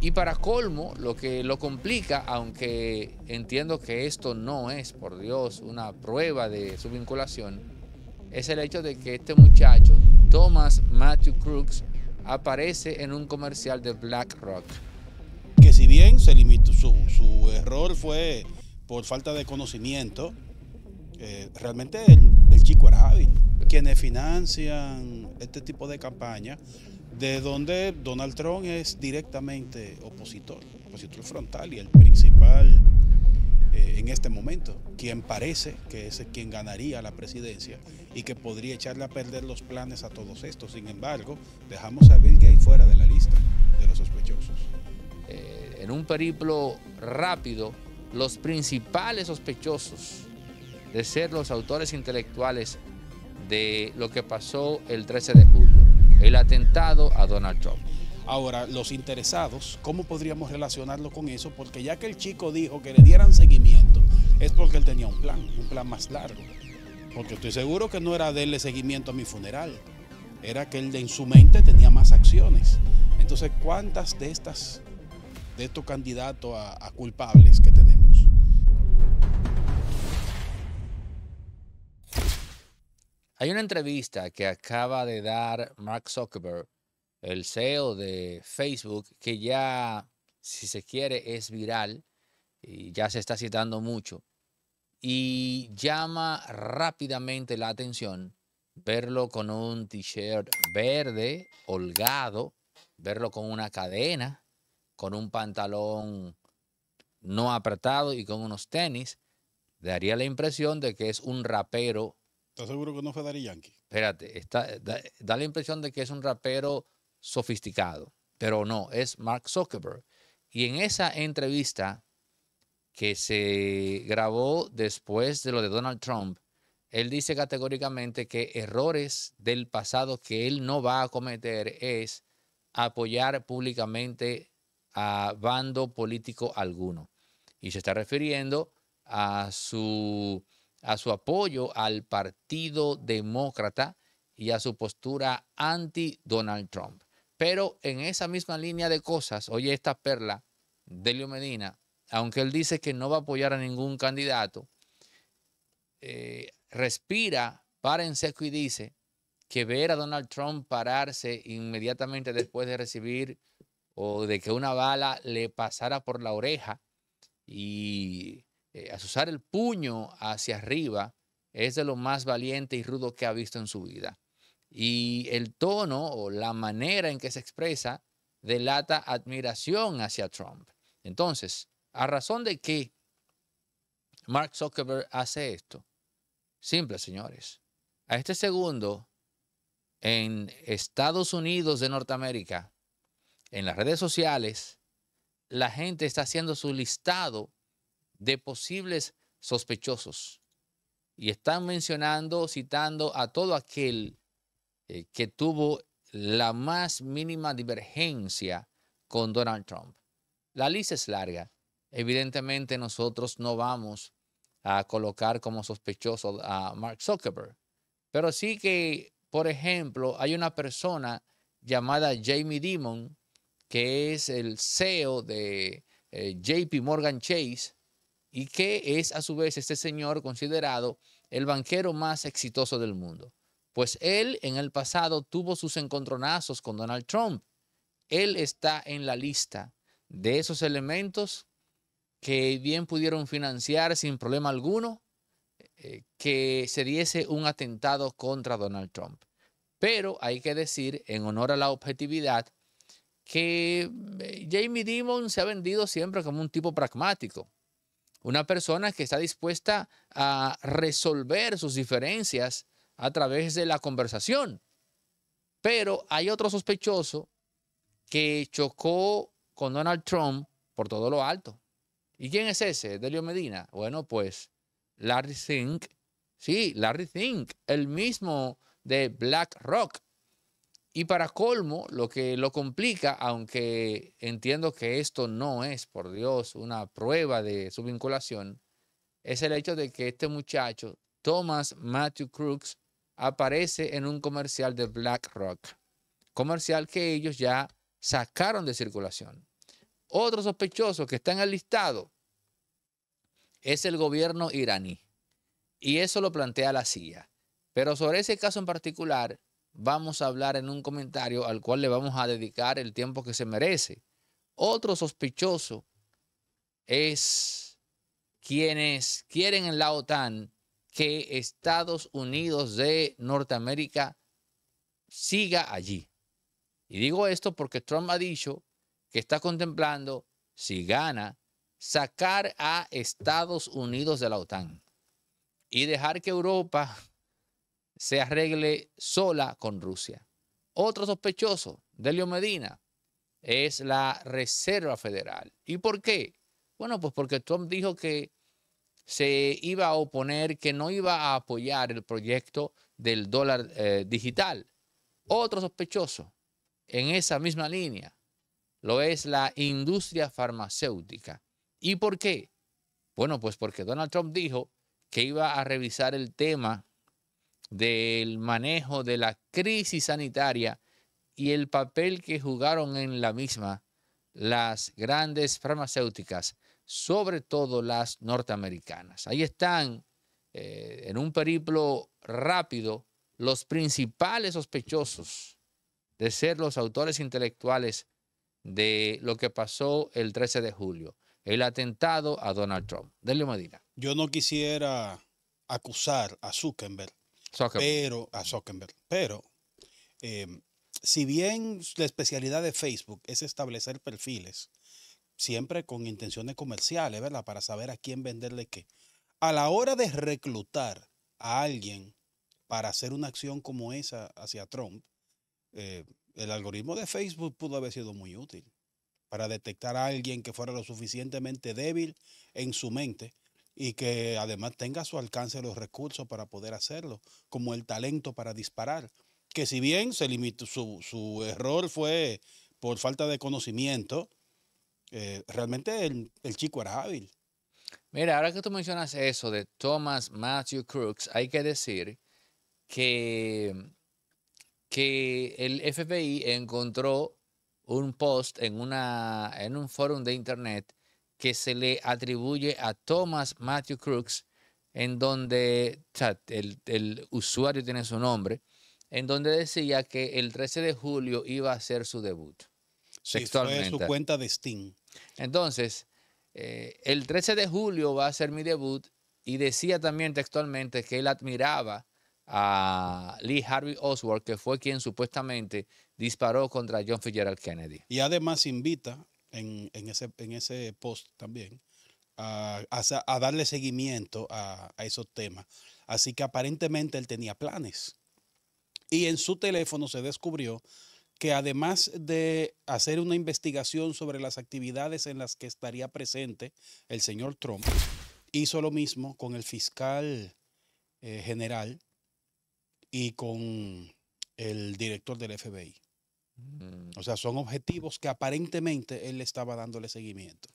Y para colmo, lo que lo complica, aunque entiendo que esto no es, por Dios, una prueba de su vinculación, es el hecho de que este muchacho, Thomas Matthew Crooks, aparece en un comercial de BlackRock. Que si bien se limitó, su, error fue por falta de conocimiento, eh, realmente el, chico era hábil. Quienes financian este tipo de campañas de donde Donald Trump es directamente opositor, opositor frontal y el principal eh, en este momento, quien parece que es quien ganaría la presidencia y que podría echarle a perder los planes a todos estos. Sin embargo, dejamos a Bill hay fuera de la lista de los sospechosos. Eh, en un periplo rápido, los principales sospechosos de ser los autores intelectuales de lo que pasó el 13 de julio el atentado a Donald Trump. Ahora, los interesados, ¿cómo podríamos relacionarlo con eso? Porque ya que el chico dijo que le dieran seguimiento, es porque él tenía un plan, un plan más largo. Porque estoy seguro que no era darle seguimiento a mi funeral, era que él en su mente tenía más acciones. Entonces, ¿cuántas de estas, de estos candidatos a, a culpables que tenemos? Hay una entrevista que acaba de dar Mark Zuckerberg, el CEO de Facebook, que ya, si se quiere, es viral y ya se está citando mucho. Y llama rápidamente la atención verlo con un t-shirt verde, holgado, verlo con una cadena, con un pantalón no apretado y con unos tenis, daría la impresión de que es un rapero ¿Estás seguro que no fue Dari Yankee? Espérate, da, la impresión de que es un rapero sofisticado, pero no, es Mark Zuckerberg. Y en esa entrevista que se grabó después de lo de Donald Trump, él dice categóricamente que errores del pasado que él no va a cometer es apoyar públicamente a bando político alguno. Y se está refiriendo a su a su apoyo al Partido Demócrata y a su postura anti-Donald Trump. Pero en esa misma línea de cosas, oye esta perla, Delio Medina, aunque él dice que no va a apoyar a ningún candidato, eh, respira, para en seco y dice que ver a Donald Trump pararse inmediatamente después de recibir o de que una bala le pasara por la oreja y eh, asusar el puño hacia arriba es de lo más valiente y rudo que ha visto en su vida. Y el tono o la manera en que se expresa delata admiración hacia Trump. Entonces, ¿a razón de qué Mark Zuckerberg hace esto? Simple, señores. A este segundo, en Estados Unidos de Norteamérica, en las redes sociales, la gente está haciendo su listado de posibles sospechosos. Y están mencionando, citando a todo aquel eh, que tuvo la más mínima divergencia con Donald Trump. La lista es larga. Evidentemente nosotros no vamos a colocar como sospechoso a Mark Zuckerberg, pero sí que, por ejemplo, hay una persona llamada Jamie Dimon, que es el CEO de eh, JP Morgan Chase, y que es a su vez este señor considerado el banquero más exitoso del mundo. Pues él en el pasado tuvo sus encontronazos con Donald Trump. Él está en la lista de esos elementos que bien pudieron financiar sin problema alguno eh, que se diese un atentado contra Donald Trump. Pero hay que decir, en honor a la objetividad, que eh, Jamie Dimon se ha vendido siempre como un tipo pragmático. Una persona que está dispuesta a resolver sus diferencias a través de la conversación. Pero hay otro sospechoso que chocó con Donald Trump por todo lo alto. ¿Y quién es ese? Delio Medina. Bueno, pues Larry Zink. Sí, Larry Zink, el mismo de BlackRock. Y para colmo, lo que lo complica, aunque entiendo que esto no es, por Dios, una prueba de su vinculación, es el hecho de que este muchacho, Thomas Matthew Crooks, aparece en un comercial de BlackRock, comercial que ellos ya sacaron de circulación. Otro sospechoso que está en el listado es el gobierno iraní. Y eso lo plantea la CIA. Pero sobre ese caso en particular, vamos a hablar en un comentario al cual le vamos a dedicar el tiempo que se merece. Otro sospechoso es quienes quieren en la OTAN que Estados Unidos de Norteamérica siga allí. Y digo esto porque Trump ha dicho que está contemplando, si gana, sacar a Estados Unidos de la OTAN y dejar que Europa se arregle sola con Rusia. Otro sospechoso, Delio Medina, es la Reserva Federal. ¿Y por qué? Bueno, pues porque Trump dijo que se iba a oponer, que no iba a apoyar el proyecto del dólar eh, digital. Otro sospechoso en esa misma línea lo es la industria farmacéutica. ¿Y por qué? Bueno, pues porque Donald Trump dijo que iba a revisar el tema del manejo de la crisis sanitaria y el papel que jugaron en la misma las grandes farmacéuticas, sobre todo las norteamericanas. Ahí están, eh, en un periplo rápido, los principales sospechosos de ser los autores intelectuales de lo que pasó el 13 de julio, el atentado a Donald Trump. Delio Medina. Yo no quisiera acusar a Zuckerberg pero, a Zuckerberg. Pero, em, si bien la especialidad de Facebook es establecer perfiles, siempre con intenciones comerciales, ¿verdad? Para saber a quién venderle qué. A la hora de reclutar a alguien para hacer una acción como esa hacia Trump, eh, el algoritmo de Facebook pudo haber sido muy útil para detectar a alguien que fuera lo suficientemente débil en su mente y que además tenga a su alcance los recursos para poder hacerlo, como el talento para disparar, que si bien se limitó, su, su error fue por falta de conocimiento, eh, realmente el, chico era hábil. Mira, ahora que tú mencionas eso de Thomas Matthew Crooks, hay que decir que, que el FBI encontró un post en, una, en un foro de internet que se le atribuye a Thomas Matthew Crooks, en donde el, usuario tiene su nombre, en donde decía que el 13 de julio iba a ser su debut. Sí, textualmente. Fue su cuenta de Steam. Entonces, eh, el 13 de julio va a ser mi debut y decía también textualmente que él admiraba a Lee Harvey Oswald, que fue quien supuestamente disparó contra John Fitzgerald Kennedy. Y además invita en, ese, en ese post también, a, darle seguimiento a, esos temas. Así que aparentemente él tenía planes. Y en su teléfono se descubrió que además de hacer una investigación sobre las actividades en las que estaría presente el señor Trump, hizo lo mismo con el fiscal eh, general y con el director del FBI. Mm. O sea, son objetivos que aparentemente él le estaba dándole seguimiento.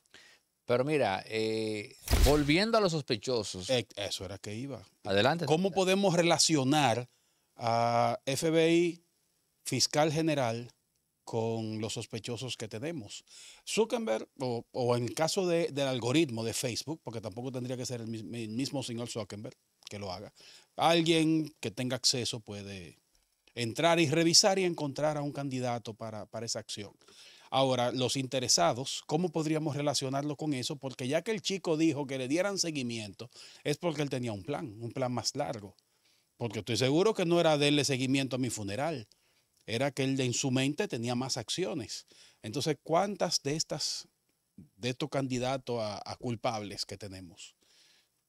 Pero mira, eh, volviendo a los sospechosos. E, eso era que iba. Adelante. ¿Cómo podemos relacionar a FBI, fiscal general, con los sospechosos que tenemos? Zuckerberg, o, en caso del algoritmo de Facebook, porque tampoco tendría que ser el mismo señor Zuckerberg que lo haga, alguien que tenga acceso puede entrar y revisar y encontrar a un candidato para, esa acción. Ahora, los interesados, ¿cómo podríamos relacionarlo con eso? Porque ya que el chico dijo que le dieran seguimiento, es porque él tenía un plan, un plan más largo. Porque estoy seguro que no era darle seguimiento a mi funeral, era que él en su mente tenía más acciones. Entonces, ¿cuántas de estas, de estos candidatos a, culpables que tenemos,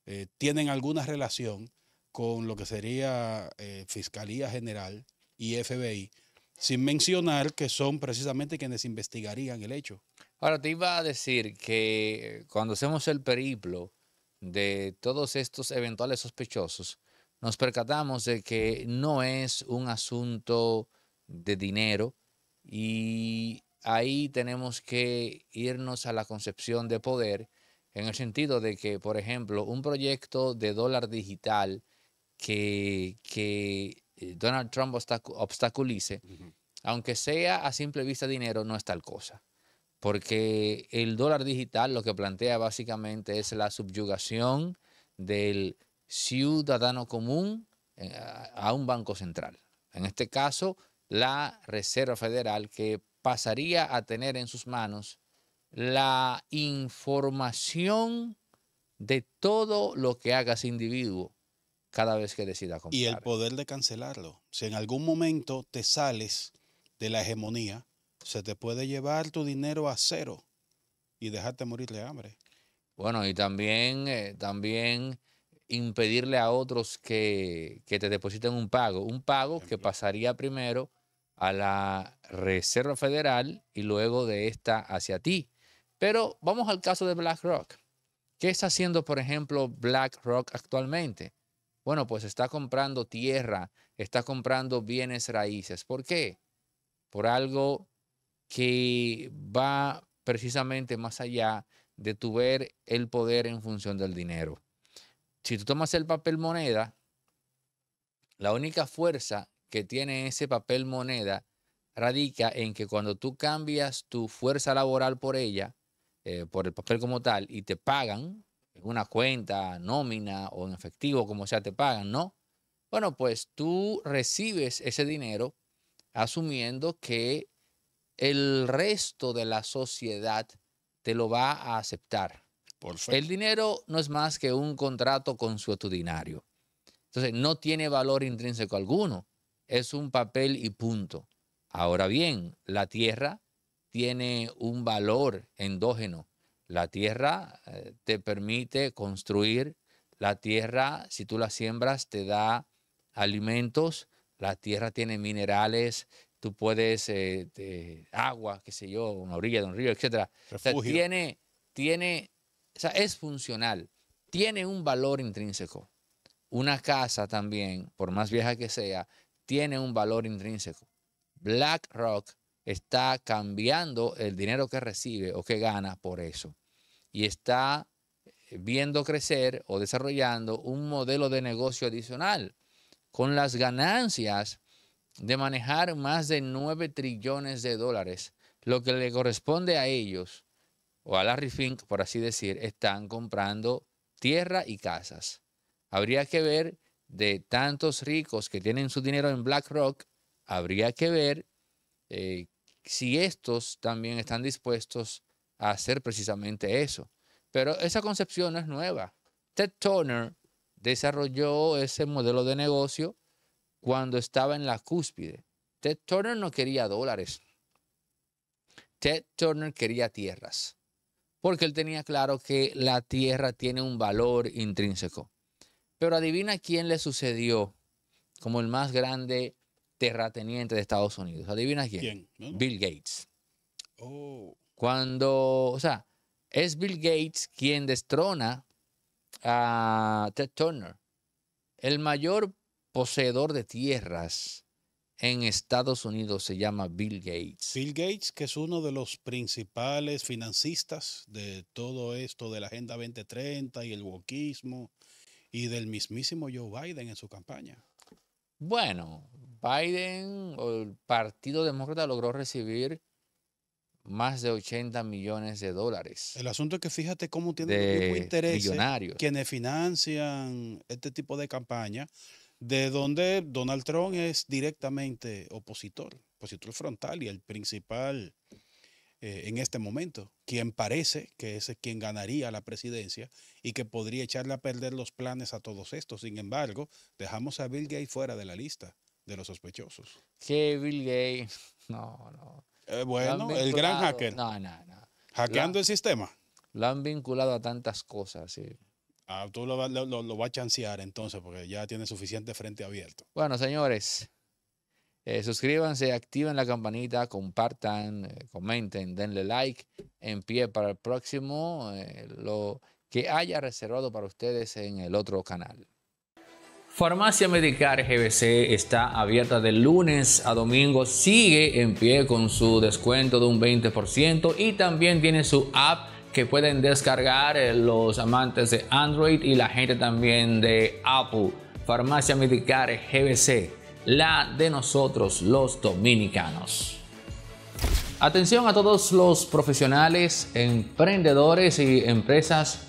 eh, tienen alguna relación con lo que sería eh, Fiscalía General y FBI, sin mencionar que son precisamente quienes investigarían el hecho. Ahora te iba a decir que cuando hacemos el periplo de todos estos eventuales sospechosos, nos percatamos de que no es un asunto de dinero y ahí tenemos que irnos a la concepción de poder en el sentido de que, por ejemplo, un proyecto de dólar digital que, eh, Donald Trump obstaculice, aunque sea a simple vista dinero, no es tal cosa. Porque el dólar digital lo que plantea básicamente es la subyugación del ciudadano común eh, a un banco central. En este caso, la Reserva Federal, que pasaría a tener en sus manos la información de todo lo que haga ese individuo cada vez que decida comprar. Y el poder de cancelarlo. Si en algún momento te sales de la hegemonía, se te puede llevar tu dinero a cero y dejarte morir de hambre. Bueno, y también, eh, también impedirle a otros que, que, te depositen un pago, un pago que pasaría primero a la Reserva Federal y luego de esta hacia ti. Pero vamos al caso de BlackRock. ¿Qué está haciendo, por ejemplo, BlackRock actualmente? Bueno, pues está comprando tierra, está comprando bienes raíces. ¿Por qué? Por algo que va precisamente más allá de tu ver el poder en función del dinero. Si tú tomas el papel moneda, la única fuerza que tiene ese papel moneda radica en que cuando tú cambias tu fuerza laboral por ella, eh, por el papel como tal, y te pagan, en una cuenta, nómina o en efectivo, como sea, te pagan, ¿no? Bueno, pues tú recibes ese dinero asumiendo que el resto de la sociedad te lo va a aceptar. El dinero no es más que un contrato consuetudinario. Entonces, no tiene valor intrínseco alguno. Es un papel y punto. Ahora bien, la tierra tiene un valor endógeno la tierra eh, te permite construir, la tierra, si tú la siembras, te da alimentos, la tierra tiene minerales, tú puedes, eh, agua, qué sé yo, una orilla de un río, etc. tiene, tiene, o sea, es funcional, tiene un valor intrínseco. Una casa también, por más vieja que sea, tiene un valor intrínseco. Black Rock está cambiando el dinero que recibe o que gana por eso. Y está eh, viendo crecer o desarrollando un modelo de negocio adicional con las ganancias de manejar más de 9 trillones de dólares. Lo que le corresponde a ellos, o a Larry Fink, por así decir, están comprando tierra y casas. Habría que ver de tantos ricos que tienen su dinero en BlackRock, habría que ver eh, si estos también están dispuestos a hacer precisamente eso. Pero esa concepción no es nueva. Ted Turner desarrolló ese modelo de negocio cuando estaba en la cúspide. Ted Turner no quería dólares. Ted Turner quería tierras, porque él tenía claro que la tierra tiene un valor intrínseco. Pero adivina quién le sucedió como el más grande terrateniente de Estados Unidos. ¿Adivinas quién? Bill Gates. Oh. Cuando, o sea, es Bill Gates quien destrona a Ted Turner, el mayor poseedor de tierras en Estados Unidos se llama Bill Gates. Bill Gates, que es uno de los principales financiistas de todo esto de la Agenda 2030 y el wokismo y del mismísimo Joe Biden en su campaña. Bueno, Biden o el Partido Demócrata logró recibir más de 80 millones de dólares. El asunto es que fíjate cómo tienen de interés, quienes financian este tipo de campaña, de donde Donald Trump es directamente opositor, opositor frontal y el principal eh, en este momento, quien parece que es quien ganaría la presidencia y que podría echarle a perder los planes a todos estos. Sin embargo, dejamos a Bill Gates fuera de la lista de los sospechosos. Que Bill Gates. No, no. Eh, bueno, el gran hacker. No, no, no. Hackeando el sistema. Lo han vinculado a tantas cosas, sí. Ah, tú lo, lo, lo vas a chancear entonces, porque ya tiene suficiente frente abierto. Bueno, señores, eh, suscríbanse, activen la campanita, compartan, eh, comenten, denle like, en pie para el próximo, lo que haya reservado para ustedes en el otro canal. Farmacia Medicare GBC está abierta de lunes a domingo, sigue en pie con su descuento de un 20% y también tiene su app que pueden descargar eh, los amantes de Android y la gente también de Apple. Farmacia Medicar GBC, la de nosotros los dominicanos. Atención a todos los profesionales, emprendedores y empresas